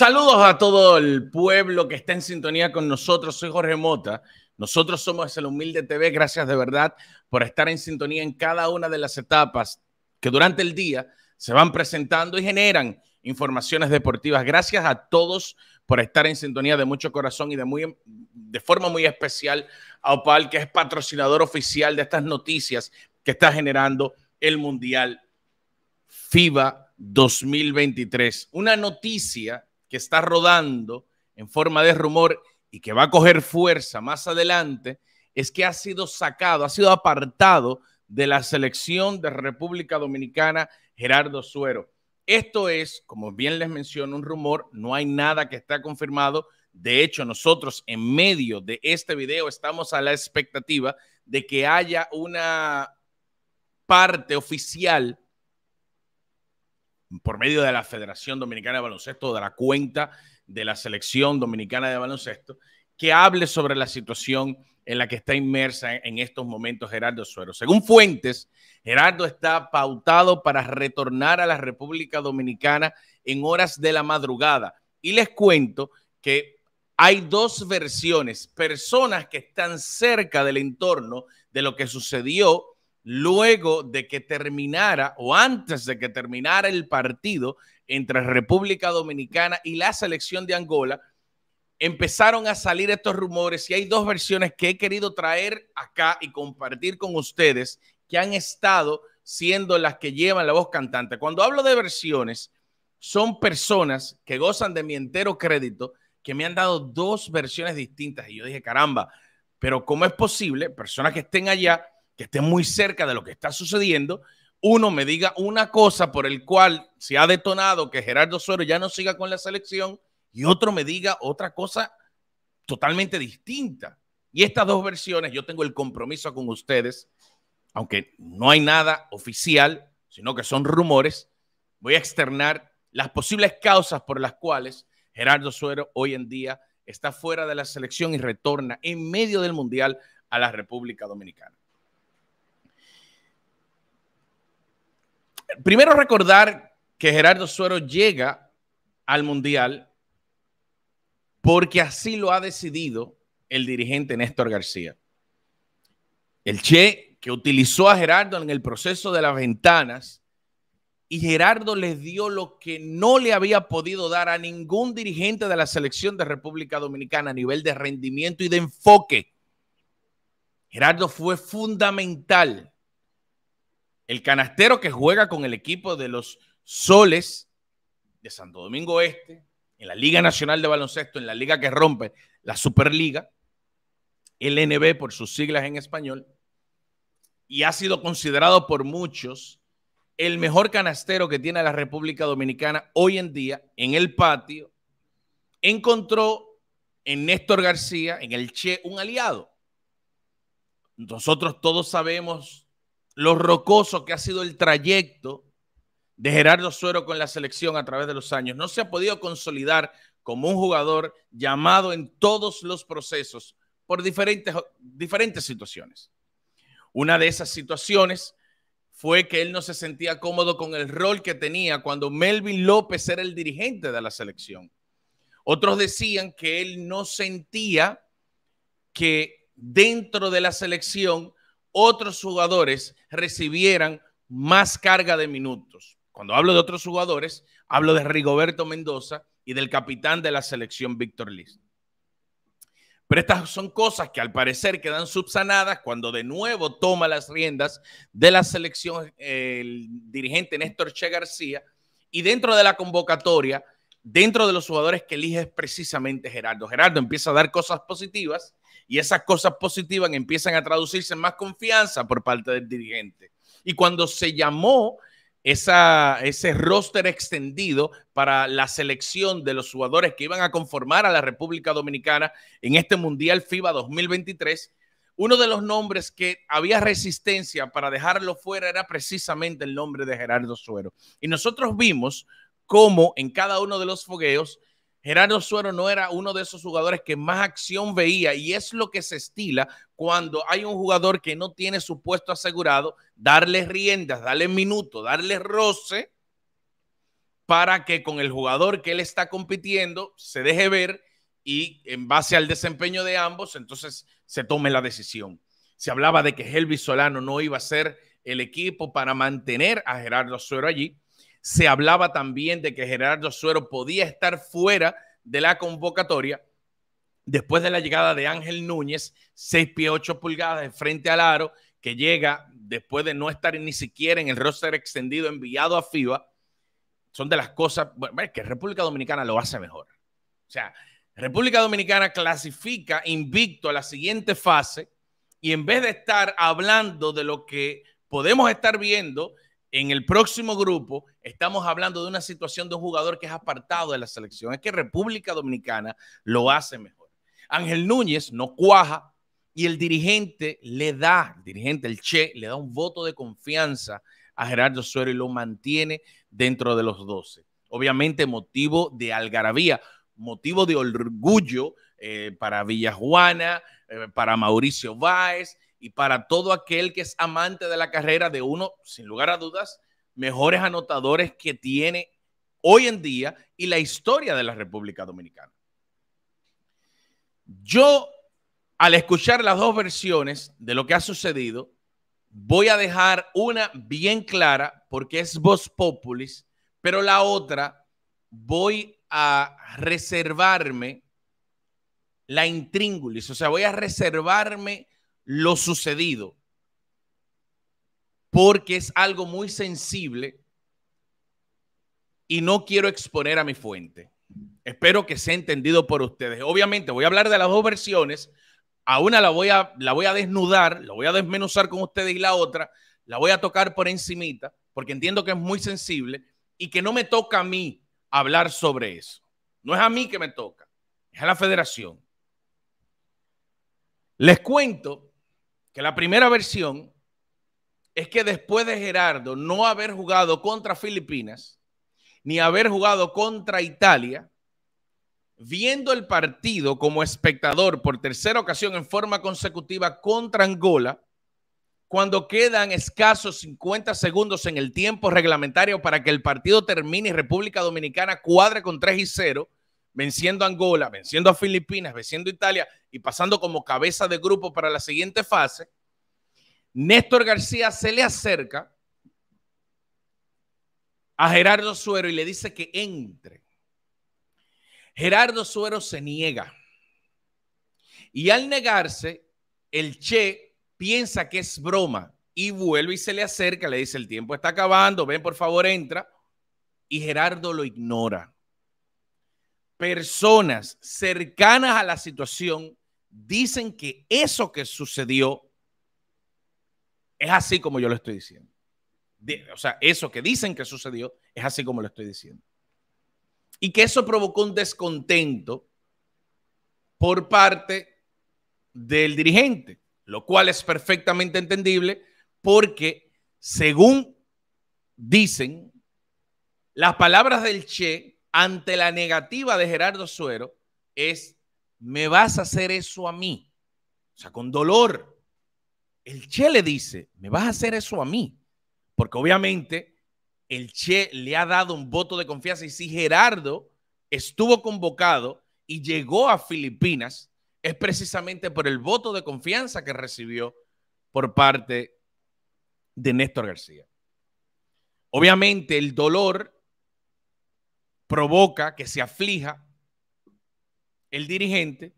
Saludos a todo el pueblo que está en sintonía con nosotros. Soy Jorge Mota. Nosotros somos El Humilde TV. Gracias de verdad por estar en sintonía en cada una de las etapas que durante el día se van presentando y generan informaciones deportivas. Gracias a todos por estar en sintonía de mucho corazón y de, muy, de forma muy especial a Opal, que es patrocinador oficial de estas noticias que está generando el Mundial FIBA 2023. Una noticia que está rodando en forma de rumor y que va a coger fuerza más adelante es que ha sido sacado, ha sido apartado de la selección de República Dominicana Gerardo Suero. Esto es, como bien les menciono, un rumor, no hay nada que está confirmado. De hecho, nosotros en medio de este video estamos a la expectativa de que haya una parte oficial por medio de la Federación Dominicana de Baloncesto, de la cuenta de la Selección Dominicana de Baloncesto, que hable sobre la situación en la que está inmersa en estos momentos Gerardo Suero. Según fuentes, Gerardo está pautado para retornar a la República Dominicana en horas de la madrugada. Y les cuento que hay dos versiones, personas que están cerca del entorno de lo que sucedió luego de que terminara o antes de que terminara el partido entre República Dominicana y la selección de Angola, empezaron a salir estos rumores y hay dos versiones que he querido traer acá y compartir con ustedes que han estado siendo las que llevan la voz cantante. Cuando hablo de versiones, son personas que gozan de mi entero crédito, que me han dado dos versiones distintas y yo dije, caramba, pero ¿cómo es posible personas que estén allá que esté muy cerca de lo que está sucediendo, uno me diga una cosa por el cual se ha detonado que Gerardo Suero ya no siga con la selección y otro me diga otra cosa totalmente distinta. Y estas dos versiones, yo tengo el compromiso con ustedes, aunque no hay nada oficial, sino que son rumores, voy a externar las posibles causas por las cuales Gerardo Suero hoy en día está fuera de la selección y retorna en medio del Mundial a la República Dominicana. primero recordar que Gerardo Suero llega al Mundial porque así lo ha decidido el dirigente Néstor García. El Che que utilizó a Gerardo en el proceso de las ventanas y Gerardo les dio lo que no le había podido dar a ningún dirigente de la selección de República Dominicana a nivel de rendimiento y de enfoque. Gerardo fue fundamental el canastero que juega con el equipo de los Soles de Santo Domingo Este, en la Liga Nacional de Baloncesto, en la liga que rompe la Superliga, LNB por sus siglas en español, y ha sido considerado por muchos el mejor canastero que tiene la República Dominicana hoy en día en el patio, encontró en Néstor García, en el Che, un aliado. Nosotros todos sabemos lo rocoso que ha sido el trayecto de Gerardo Suero con la selección a través de los años. No se ha podido consolidar como un jugador llamado en todos los procesos por diferentes, diferentes situaciones. Una de esas situaciones fue que él no se sentía cómodo con el rol que tenía cuando Melvin López era el dirigente de la selección. Otros decían que él no sentía que dentro de la selección otros jugadores recibieran más carga de minutos. Cuando hablo de otros jugadores, hablo de Rigoberto Mendoza y del capitán de la selección Víctor Liz. Pero estas son cosas que al parecer quedan subsanadas cuando de nuevo toma las riendas de la selección el dirigente Néstor Che García y dentro de la convocatoria dentro de los jugadores que eliges precisamente Gerardo. Gerardo empieza a dar cosas positivas y esas cosas positivas empiezan a traducirse en más confianza por parte del dirigente. Y cuando se llamó esa, ese roster extendido para la selección de los jugadores que iban a conformar a la República Dominicana en este Mundial FIBA 2023, uno de los nombres que había resistencia para dejarlo fuera era precisamente el nombre de Gerardo Suero. Y nosotros vimos como en cada uno de los fogueos Gerardo Suero no era uno de esos jugadores que más acción veía y es lo que se estila cuando hay un jugador que no tiene su puesto asegurado, darle riendas, darle minuto, darle roce para que con el jugador que él está compitiendo se deje ver y en base al desempeño de ambos, entonces se tome la decisión. Se hablaba de que Helvis Solano no iba a ser el equipo para mantener a Gerardo Suero allí se hablaba también de que Gerardo Suero podía estar fuera de la convocatoria después de la llegada de Ángel Núñez, 6 pies 8 pulgadas de frente al aro, que llega después de no estar ni siquiera en el roster extendido enviado a FIBA. Son de las cosas bueno, es que República Dominicana lo hace mejor. O sea, República Dominicana clasifica invicto a la siguiente fase y en vez de estar hablando de lo que podemos estar viendo en el próximo grupo estamos hablando de una situación de un jugador que es apartado de la selección. Es que República Dominicana lo hace mejor. Ángel Núñez no cuaja y el dirigente le da, el dirigente, el Che, le da un voto de confianza a Gerardo Suero y lo mantiene dentro de los 12. Obviamente motivo de algarabía, motivo de orgullo eh, para Villajuana, eh, para Mauricio Báez y para todo aquel que es amante de la carrera de uno, sin lugar a dudas, mejores anotadores que tiene hoy en día y la historia de la República Dominicana. Yo, al escuchar las dos versiones de lo que ha sucedido, voy a dejar una bien clara porque es vos populis, pero la otra voy a reservarme la intríngulis, o sea, voy a reservarme lo sucedido, porque es algo muy sensible y no quiero exponer a mi fuente. Espero que sea entendido por ustedes. Obviamente voy a hablar de las dos versiones. A una la voy a, la voy a desnudar, la voy a desmenuzar con ustedes y la otra la voy a tocar por encimita, porque entiendo que es muy sensible y que no me toca a mí hablar sobre eso. No es a mí que me toca, es a la federación. Les cuento que la primera versión es que después de Gerardo no haber jugado contra Filipinas, ni haber jugado contra Italia, viendo el partido como espectador por tercera ocasión en forma consecutiva contra Angola, cuando quedan escasos 50 segundos en el tiempo reglamentario para que el partido termine y República Dominicana cuadre con 3 y 0, venciendo a Angola, venciendo a Filipinas, venciendo a Italia y pasando como cabeza de grupo para la siguiente fase, Néstor García se le acerca a Gerardo Suero y le dice que entre. Gerardo Suero se niega. Y al negarse, el Che piensa que es broma y vuelve y se le acerca, le dice, el tiempo está acabando, ven por favor, entra. Y Gerardo lo ignora personas cercanas a la situación dicen que eso que sucedió es así como yo lo estoy diciendo. o sea, eso que dicen que sucedió es así como lo estoy diciendo. Y que eso provocó un descontento por parte del dirigente, lo cual es perfectamente entendible porque, según dicen, las palabras del Che ante la negativa de Gerardo Suero es, me vas a hacer eso a mí. O sea, con dolor. El Che le dice, me vas a hacer eso a mí. Porque obviamente el Che le ha dado un voto de confianza y si Gerardo estuvo convocado y llegó a Filipinas, es precisamente por el voto de confianza que recibió por parte de Néstor García. Obviamente el dolor provoca que se aflija el dirigente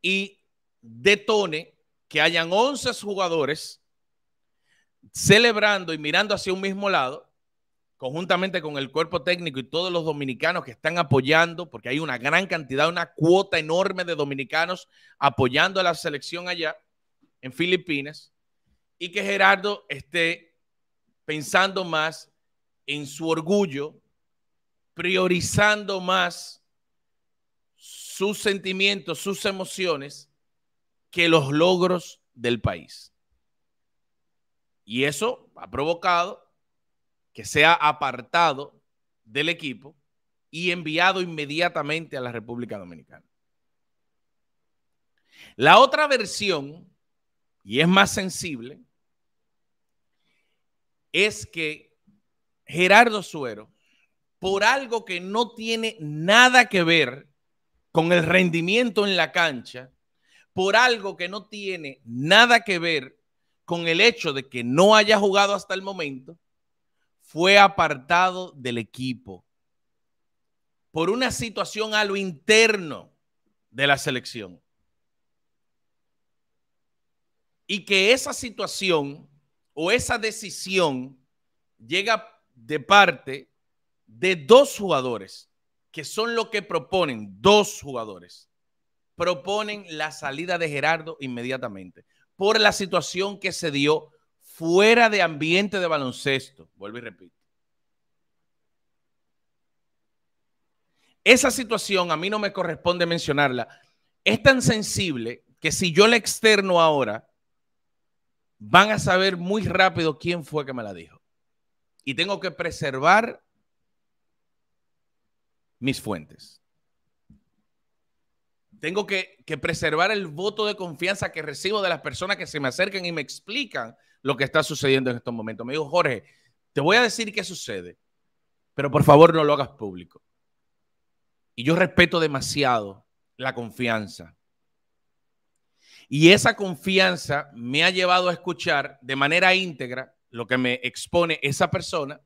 y detone que hayan 11 jugadores celebrando y mirando hacia un mismo lado, conjuntamente con el cuerpo técnico y todos los dominicanos que están apoyando, porque hay una gran cantidad, una cuota enorme de dominicanos apoyando a la selección allá en Filipinas, y que Gerardo esté pensando más en su orgullo priorizando más sus sentimientos, sus emociones, que los logros del país. Y eso ha provocado que sea apartado del equipo y enviado inmediatamente a la República Dominicana. La otra versión, y es más sensible, es que Gerardo Suero por algo que no tiene nada que ver con el rendimiento en la cancha, por algo que no tiene nada que ver con el hecho de que no haya jugado hasta el momento, fue apartado del equipo por una situación a lo interno de la selección. Y que esa situación o esa decisión llega de parte de dos jugadores, que son lo que proponen, dos jugadores, proponen la salida de Gerardo inmediatamente por la situación que se dio fuera de ambiente de baloncesto. Vuelvo y repito. Esa situación a mí no me corresponde mencionarla. Es tan sensible que si yo la externo ahora, van a saber muy rápido quién fue que me la dijo. Y tengo que preservar mis fuentes. Tengo que, preservar el voto de confianza que recibo de las personas que se me acercan y me explican lo que está sucediendo en estos momentos. Me dijo, Jorge, te voy a decir qué sucede, pero por favor no lo hagas público. Y yo respeto demasiado la confianza. Y esa confianza me ha llevado a escuchar de manera íntegra lo que me expone esa persona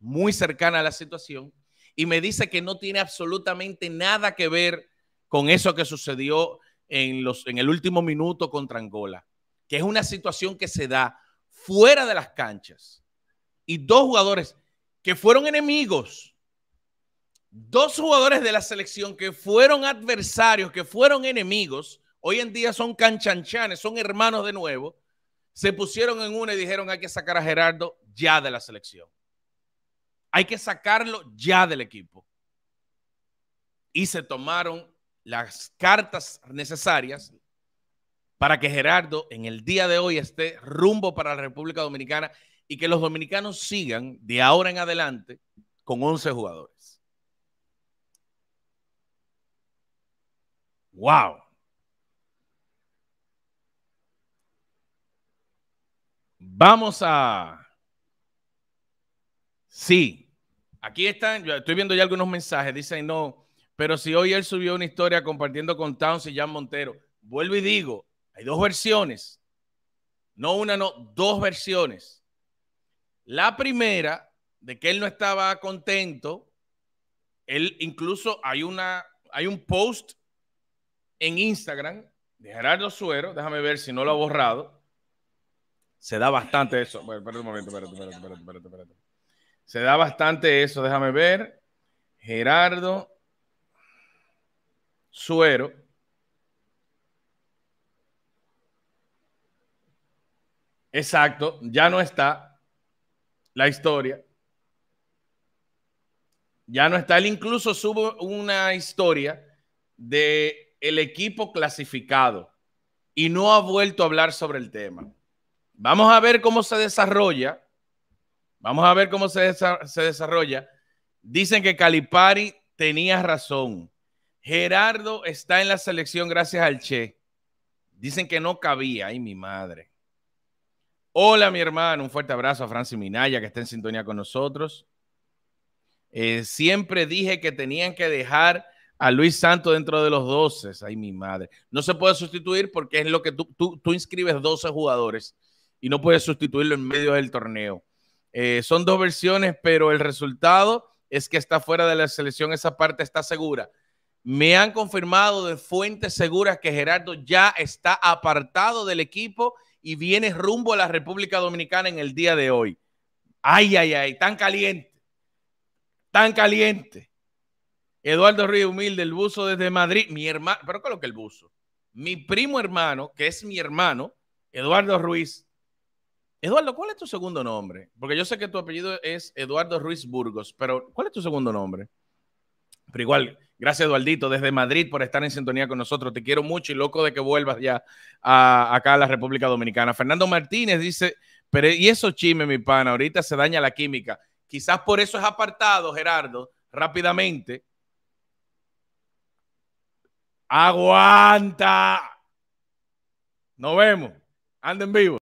muy cercana a la situación y me dice que no tiene absolutamente nada que ver con eso que sucedió en, los, en el último minuto contra Angola, que es una situación que se da fuera de las canchas. Y dos jugadores que fueron enemigos, dos jugadores de la selección que fueron adversarios, que fueron enemigos, hoy en día son canchanchanes, son hermanos de nuevo, se pusieron en una y dijeron hay que sacar a Gerardo ya de la selección. Hay que sacarlo ya del equipo. Y se tomaron las cartas necesarias para que Gerardo en el día de hoy esté rumbo para la República Dominicana y que los dominicanos sigan de ahora en adelante con 11 jugadores. ¡Wow! Vamos a... Sí, Aquí están, yo estoy viendo ya algunos mensajes, dicen no, pero si hoy él subió una historia compartiendo con Towns y Jan Montero, vuelvo y digo, hay dos versiones, no una, no, dos versiones. La primera, de que él no estaba contento, él incluso hay una, hay un post en Instagram de Gerardo Suero, déjame ver si no lo ha borrado. Se da bastante eso. Bueno, espérate un momento, espérate, espérate, espérate, espérate. espérate. Se da bastante eso, déjame ver. Gerardo Suero. Exacto, ya no está la historia. Ya no está. Él incluso subo una historia de el equipo clasificado y no ha vuelto a hablar sobre el tema. Vamos a ver cómo se desarrolla Vamos a ver cómo se, se desarrolla. Dicen que Calipari tenía razón. Gerardo está en la selección gracias al Che. Dicen que no cabía. Ay, mi madre. Hola, mi hermano. Un fuerte abrazo a Francis Minaya, que está en sintonía con nosotros. Eh, siempre dije que tenían que dejar a Luis Santos dentro de los 12. Ay, mi madre. No se puede sustituir porque es lo que tú, tú, tú inscribes 12 jugadores y no puedes sustituirlo en medio del torneo. Eh, son dos versiones, pero el resultado es que está fuera de la selección, esa parte está segura. Me han confirmado de fuentes seguras que Gerardo ya está apartado del equipo y viene rumbo a la República Dominicana en el día de hoy. Ay, ay, ay, tan caliente, tan caliente. Eduardo Ruiz Humilde, el buzo desde Madrid, mi hermano, pero con que el buzo. Mi primo hermano, que es mi hermano, Eduardo Ruiz, Eduardo, ¿cuál es tu segundo nombre? Porque yo sé que tu apellido es Eduardo Ruiz Burgos, pero ¿cuál es tu segundo nombre? Pero igual, gracias Eduardito desde Madrid por estar en sintonía con nosotros. Te quiero mucho y loco de que vuelvas ya acá a la República Dominicana. Fernando Martínez dice, pero y eso chime mi pana, ahorita se daña la química. Quizás por eso es apartado, Gerardo, rápidamente. Aguanta. Nos vemos. Anden vivo.